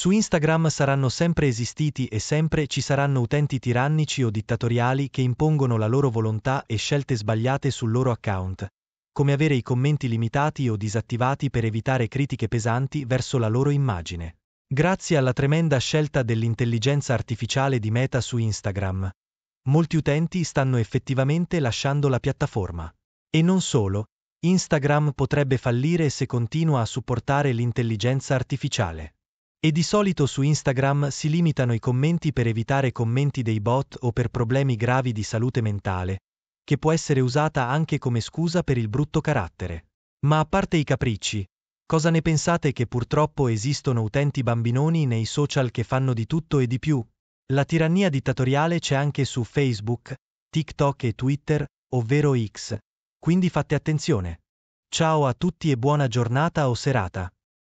Su Instagram saranno sempre esistiti e sempre ci saranno utenti tirannici o dittatoriali che impongono la loro volontà e scelte sbagliate sul loro account, come avere i commenti limitati o disattivati per evitare critiche pesanti verso la loro immagine. Grazie alla tremenda scelta dell'intelligenza artificiale di Meta su Instagram, molti utenti stanno effettivamente lasciando la piattaforma. E non solo, Instagram potrebbe fallire se continua a supportare l'intelligenza artificiale. E di solito su Instagram si limitano i commenti per evitare commenti dei bot o per problemi gravi di salute mentale, che può essere usata anche come scusa per il brutto carattere. Ma a parte i capricci, cosa ne pensate che purtroppo esistono utenti bambinoni nei social che fanno di tutto e di più? La tirannia dittatoriale c'è anche su Facebook, TikTok e Twitter, ovvero X. Quindi fate attenzione. Ciao a tutti e buona giornata o serata.